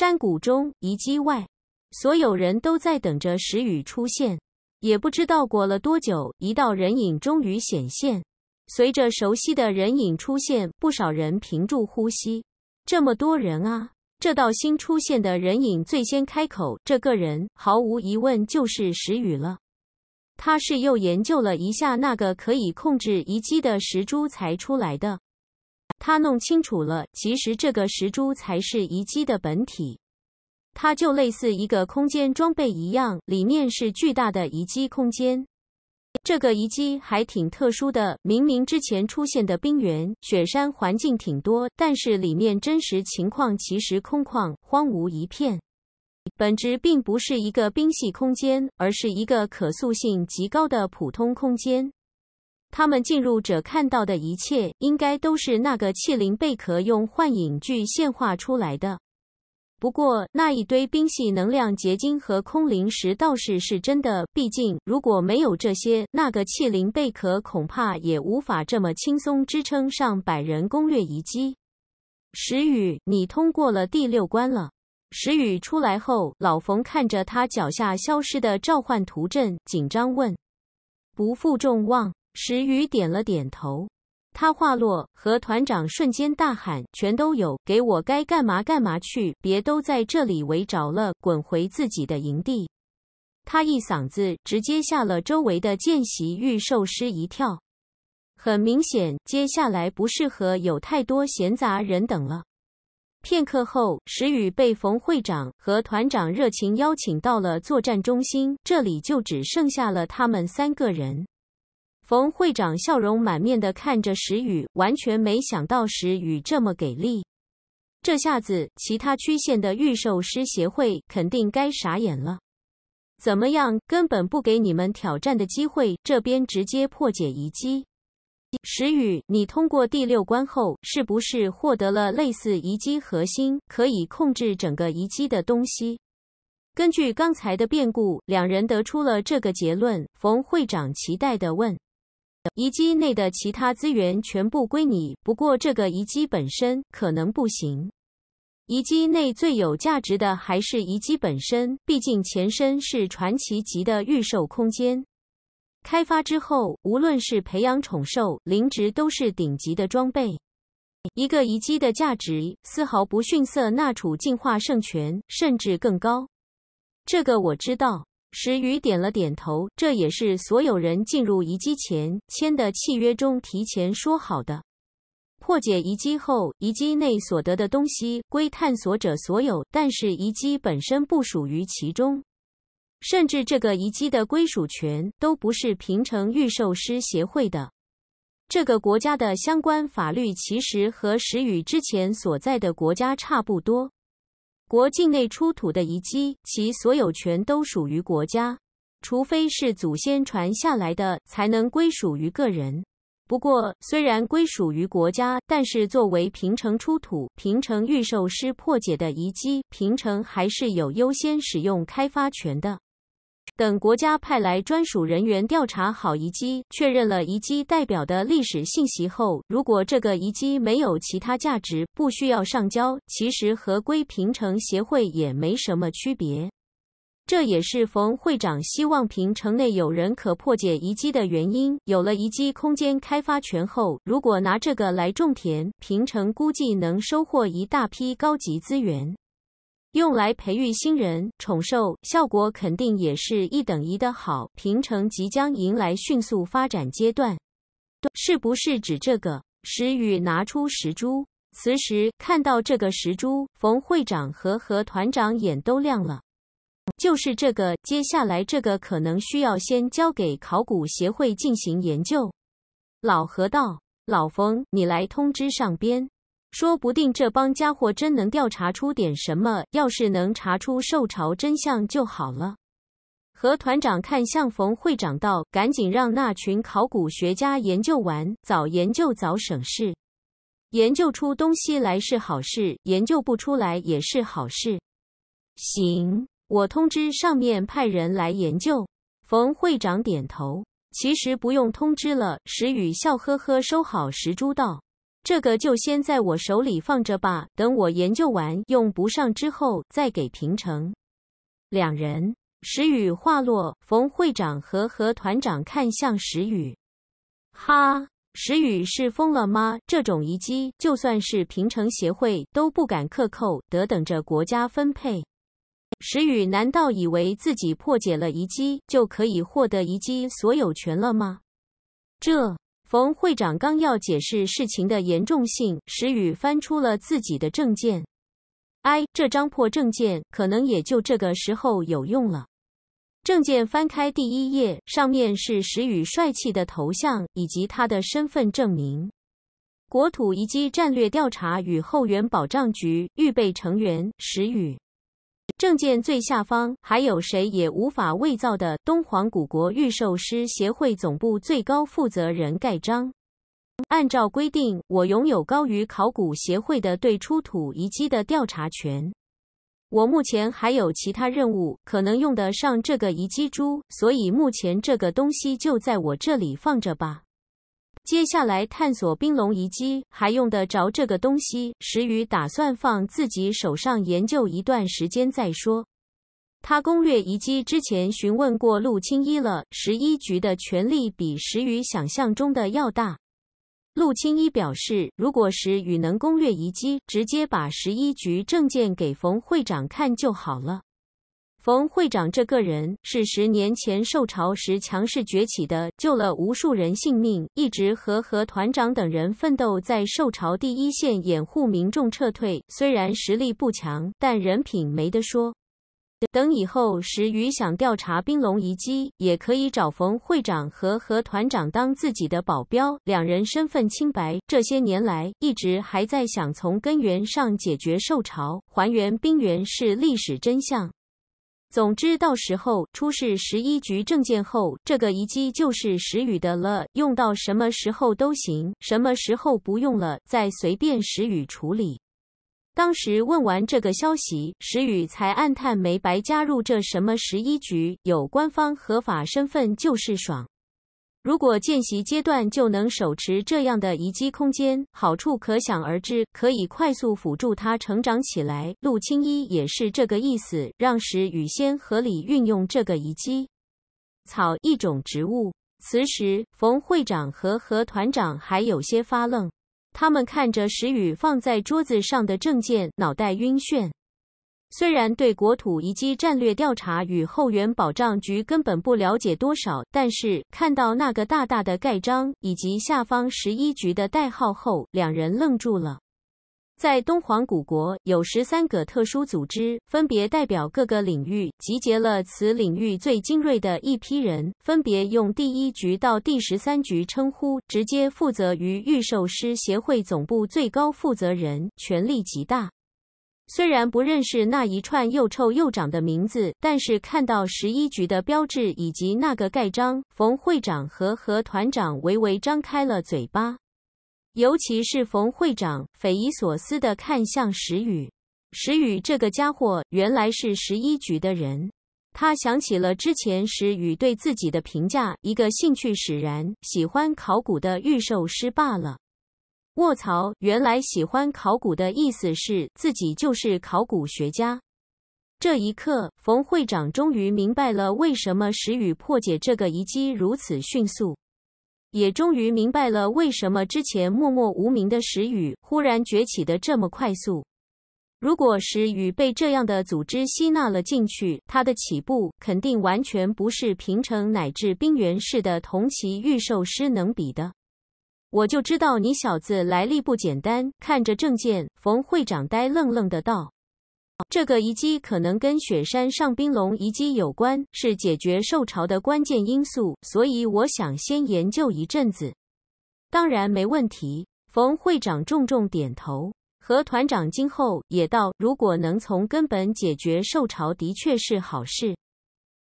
山谷中，遗迹外，所有人都在等着石雨出现。也不知道过了多久，一道人影终于显现。随着熟悉的人影出现，不少人屏住呼吸。这么多人啊！这道新出现的人影最先开口：“这个人毫无疑问就是石雨了。他是又研究了一下那个可以控制遗迹的石珠才出来的。”他弄清楚了，其实这个石珠才是遗迹的本体，它就类似一个空间装备一样，里面是巨大的遗迹空间。这个遗迹还挺特殊的，明明之前出现的冰原、雪山环境挺多，但是里面真实情况其实空旷荒芜一片，本质并不是一个冰系空间，而是一个可塑性极高的普通空间。他们进入者看到的一切，应该都是那个气灵贝壳用幻影具现化出来的。不过那一堆冰系能量结晶和空灵石倒是是真的，毕竟如果没有这些，那个气灵贝壳恐怕也无法这么轻松支撑上百人攻略遗迹。石宇，你通过了第六关了。石宇出来后，老冯看着他脚下消失的召唤图阵，紧张问：“不负众望。”石宇点了点头，他话落，和团长瞬间大喊：“全都有，给我该干嘛干嘛去，别都在这里围着了，滚回自己的营地！”他一嗓子直接吓了周围的见习御兽师一跳。很明显，接下来不适合有太多闲杂人等了。片刻后，石宇被冯会长和团长热情邀请到了作战中心，这里就只剩下了他们三个人。冯会长笑容满面的看着石宇，完全没想到石宇这么给力。这下子，其他区县的预售师协会肯定该傻眼了。怎么样，根本不给你们挑战的机会，这边直接破解遗机。石宇，你通过第六关后，是不是获得了类似遗机核心，可以控制整个遗机的东西？根据刚才的变故，两人得出了这个结论。冯会长期待的问。遗迹内的其他资源全部归你，不过这个遗迹本身可能不行。遗迹内最有价值的还是遗迹本身，毕竟前身是传奇级的预售空间，开发之后，无论是培养宠兽、灵植，都是顶级的装备。一个遗迹的价值丝毫不逊色那处进化圣泉，甚至更高。这个我知道。石宇点了点头，这也是所有人进入遗迹前签的契约中提前说好的。破解遗迹后，遗迹内所得的东西归探索者所有，但是遗迹本身不属于其中，甚至这个遗迹的归属权都不是平城御兽师协会的。这个国家的相关法律其实和石宇之前所在的国家差不多。国境内出土的遗迹，其所有权都属于国家，除非是祖先传下来的，才能归属于个人。不过，虽然归属于国家，但是作为平城出土、平城御兽师破解的遗迹，平城还是有优先使用开发权的。等国家派来专属人员调查好遗迹，确认了遗迹代表的历史信息后，如果这个遗迹没有其他价值，不需要上交，其实和归平城协会也没什么区别。这也是冯会长希望平城内有人可破解遗迹的原因。有了遗迹空间开发权后，如果拿这个来种田，平城估计能收获一大批高级资源。用来培育新人宠兽，效果肯定也是一等一的好。平城即将迎来迅速发展阶段，是不是指这个？石宇拿出石珠，此时看到这个石珠，冯会长和何团长眼都亮了。就是这个，接下来这个可能需要先交给考古协会进行研究。老何道，老冯，你来通知上边。说不定这帮家伙真能调查出点什么。要是能查出受潮真相就好了。何团长看向冯会长道：“赶紧让那群考古学家研究完，早研究早省事。研究出东西来是好事，研究不出来也是好事。”行，我通知上面派人来研究。冯会长点头。其实不用通知了。石宇笑呵呵收好石珠道。这个就先在我手里放着吧，等我研究完用不上之后再给平城。两人，石宇话落，冯会长和何团长看向石宇。哈，石宇是疯了吗？这种遗迹就算是平城协会都不敢克扣，得等着国家分配。石宇难道以为自己破解了遗迹就可以获得遗迹所有权了吗？这。冯会长刚要解释事情的严重性，石宇翻出了自己的证件。哎，这张破证件，可能也就这个时候有用了。证件翻开第一页，上面是石宇帅气的头像以及他的身份证明：国土遗迹战略调查与后援保障局预备成员石宇。证件最下方还有谁也无法伪造的东皇古国御兽师协会总部最高负责人盖章。按照规定，我拥有高于考古协会的对出土遗迹的调查权。我目前还有其他任务，可能用得上这个遗迹珠，所以目前这个东西就在我这里放着吧。接下来探索冰龙遗迹，还用得着这个东西？石宇打算放自己手上研究一段时间再说。他攻略遗迹之前询问过陆青一了，十一局的权力比石宇想象中的要大。陆青一表示，如果石宇能攻略遗迹，直接把十一局证件给冯会长看就好了。冯会长这个人是十年前受潮时强势崛起的，救了无数人性命，一直和何团长等人奋斗在受潮第一线，掩护民众撤退。虽然实力不强，但人品没得说。等以后石宇想调查冰龙遗迹，也可以找冯会长和何团长当自己的保镖，两人身份清白，这些年来一直还在想从根源上解决受潮，还原冰原是历史真相。总之，到时候出示十一局证件后，这个遗机就是石宇的了，用到什么时候都行，什么时候不用了再随便石宇处理。当时问完这个消息，石宇才暗叹没白加入这什么十一局，有官方合法身份就是爽。如果见习阶段就能手持这样的移机空间，好处可想而知，可以快速辅助他成长起来。陆青衣也是这个意思，让石宇先合理运用这个移机。草，一种植物。此时，冯会长和何团长还有些发愣，他们看着石宇放在桌子上的证件，脑袋晕眩。虽然对国土遗迹战略调查与后援保障局根本不了解多少，但是看到那个大大的盖章以及下方十一局的代号后，两人愣住了。在东皇古国有十三个特殊组织，分别代表各个领域，集结了此领域最精锐的一批人，分别用第一局到第十三局称呼，直接负责于御兽师协会总部最高负责人，权力极大。虽然不认识那一串又臭又长的名字，但是看到十一局的标志以及那个盖章，冯会长和何团长微微张开了嘴巴。尤其是冯会长，匪夷所思地看向石宇。石宇这个家伙原来是十一局的人。他想起了之前石宇对自己的评价：一个兴趣使然，喜欢考古的预兽师罢了。卧槽！原来喜欢考古的意思是自己就是考古学家。这一刻，冯会长终于明白了为什么石宇破解这个遗迹如此迅速，也终于明白了为什么之前默默无名的石宇忽然崛起的这么快速。如果石宇被这样的组织吸纳了进去，他的起步肯定完全不是平城乃至冰原市的同期预售师能比的。我就知道你小子来历不简单，看着证件，冯会长呆愣愣的道：“这个遗迹可能跟雪山上冰龙遗迹有关，是解决兽潮的关键因素，所以我想先研究一阵子。”当然没问题，冯会长重重点头。何团长今后也道：“如果能从根本解决兽潮，的确是好事。”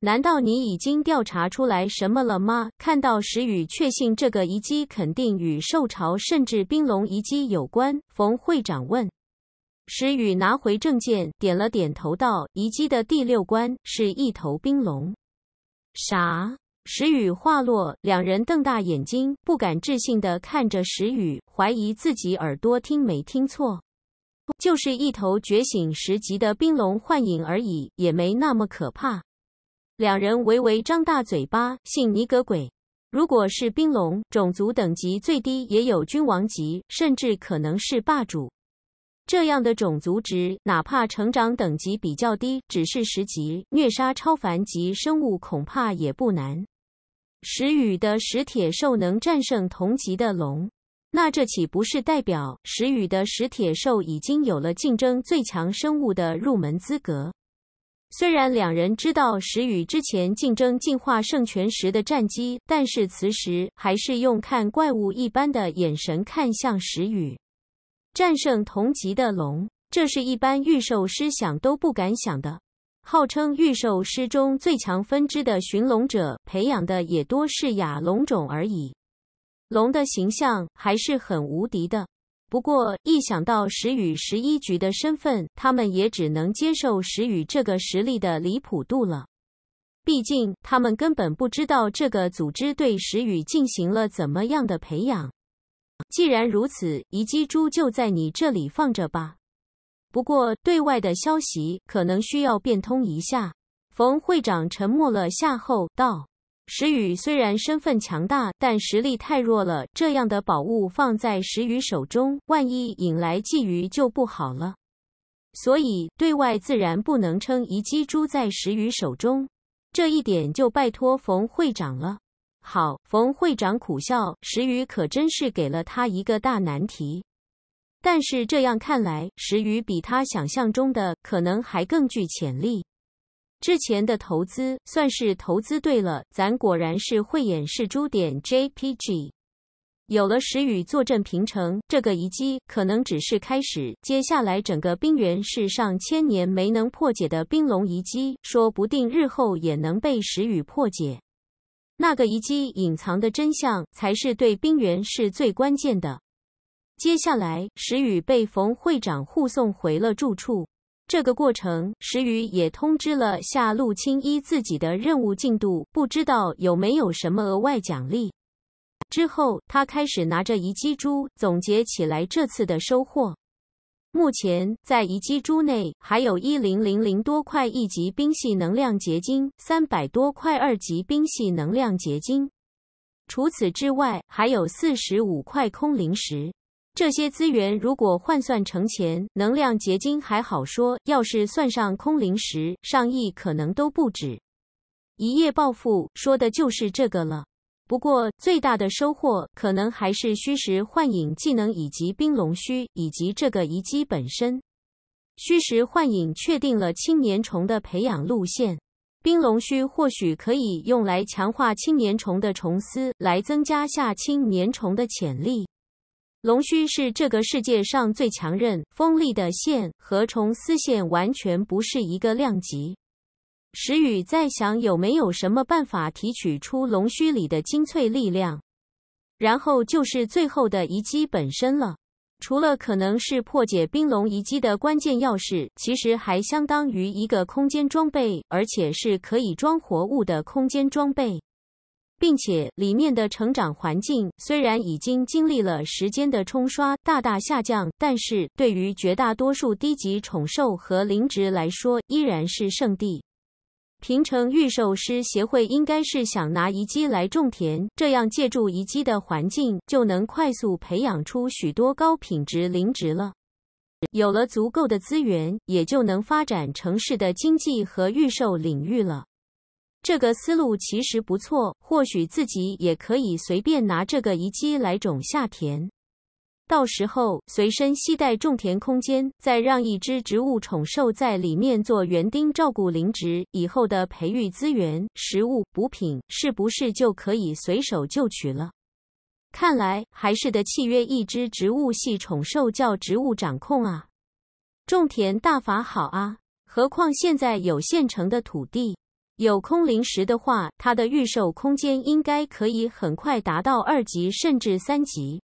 难道你已经调查出来什么了吗？看到石宇确信这个遗迹肯定与兽潮甚至冰龙遗迹有关。冯会长问，石宇拿回证件，点了点头道：“遗迹的第六关是一头冰龙。”啥？石宇话落，两人瞪大眼睛，不敢置信的看着石宇，怀疑自己耳朵听没听错，就是一头觉醒十级的冰龙幻影而已，也没那么可怕。两人微微张大嘴巴，信尼格鬼。如果是冰龙，种族等级最低也有君王级，甚至可能是霸主。这样的种族值，哪怕成长等级比较低，只是十级，虐杀超凡级生物恐怕也不难。石宇的石铁兽能战胜同级的龙，那这岂不是代表石宇的石铁兽已经有了竞争最强生物的入门资格？虽然两人知道石宇之前竞争进化圣泉时的战机，但是此时还是用看怪物一般的眼神看向石宇。战胜同级的龙，这是一般御兽师想都不敢想的。号称御兽师中最强分支的寻龙者，培养的也多是亚龙种而已。龙的形象还是很无敌的。不过，一想到石宇十一局的身份，他们也只能接受石宇这个实力的离谱度了。毕竟，他们根本不知道这个组织对石宇进行了怎么样的培养。既然如此，遗鸡珠就在你这里放着吧。不过，对外的消息可能需要变通一下。冯会长沉默了下后道。石宇虽然身份强大，但实力太弱了。这样的宝物放在石宇手中，万一引来觊觎就不好了。所以对外自然不能称遗击珠在石宇手中，这一点就拜托冯会长了。好，冯会长苦笑，石宇可真是给了他一个大难题。但是这样看来，石宇比他想象中的可能还更具潜力。之前的投资算是投资对了，咱果然是慧眼识珠。点 JPG，有了石宇坐镇平城，这个遗迹可能只是开始。接下来整个冰原是上千年没能破解的冰龙遗迹，说不定日后也能被石宇破解。那个遗迹隐藏的真相才是对冰原是最关键的。接下来，石宇被冯会长护送回了住处。这个过程，石宇也通知了下露青一自己的任务进度，不知道有没有什么额外奖励。之后，他开始拿着遗迹珠总结起来这次的收获。目前在遗迹珠内还有一零零零多块一级冰系能量结晶，三百多块二级冰系能量结晶，除此之外还有四十五块空灵石。这些资源如果换算成钱，能量结晶还好说，要是算上空灵石，上亿可能都不止。一夜暴富说的就是这个了。不过最大的收获可能还是虚实幻影技能以及冰龙须以及这个遗迹本身。虚实幻影确定了青年虫的培养路线，冰龙须或许可以用来强化青年虫的虫丝，来增加下青年虫的潜力。龙须是这个世界上最强韧、锋利的线和虫丝线完全不是一个量级。石宇在想有没有什么办法提取出龙须里的精粹力量，然后就是最后的遗迹本身了。除了可能是破解冰龙遗迹的关键钥匙，其实还相当于一个空间装备，而且是可以装活物的空间装备。并且里面的成长环境虽然已经经历了时间的冲刷，大大下降，但是对于绝大多数低级宠兽和灵植来说，依然是圣地。平城御兽师协会应该是想拿遗迹来种田，这样借助遗迹的环境，就能快速培养出许多高品质灵植了。有了足够的资源，也就能发展城市的经济和预售领域了。这个思路其实不错，或许自己也可以随便拿这个遗迹来种下田，到时候随身携带种田空间，再让一只植物宠兽在里面做园丁照顾灵植，以后的培育资源、食物、补品是不是就可以随手就取了？看来还是得契约一只植物系宠兽，叫植物掌控啊！种田大法好啊，何况现在有现成的土地。有空灵石的话，它的预售空间应该可以很快达到二级甚至三级。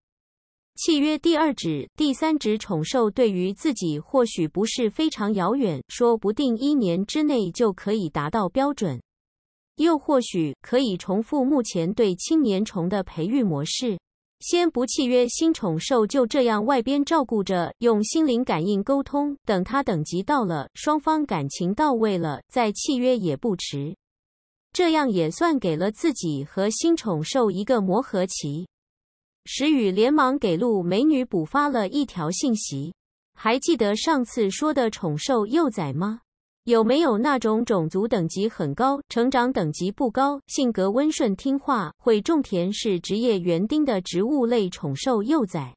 契约第二指、第三指宠兽对于自己或许不是非常遥远，说不定一年之内就可以达到标准，又或许可以重复目前对青年虫的培育模式。先不契约新宠兽，就这样外边照顾着，用心灵感应沟通。等它等级到了，双方感情到位了，再契约也不迟。这样也算给了自己和新宠兽一个磨合期。石宇连忙给陆美女补发了一条信息：“还记得上次说的宠兽幼崽吗？”有没有那种种族等级很高、成长等级不高、性格温顺听话、会种田、是职业园丁的植物类宠兽幼崽？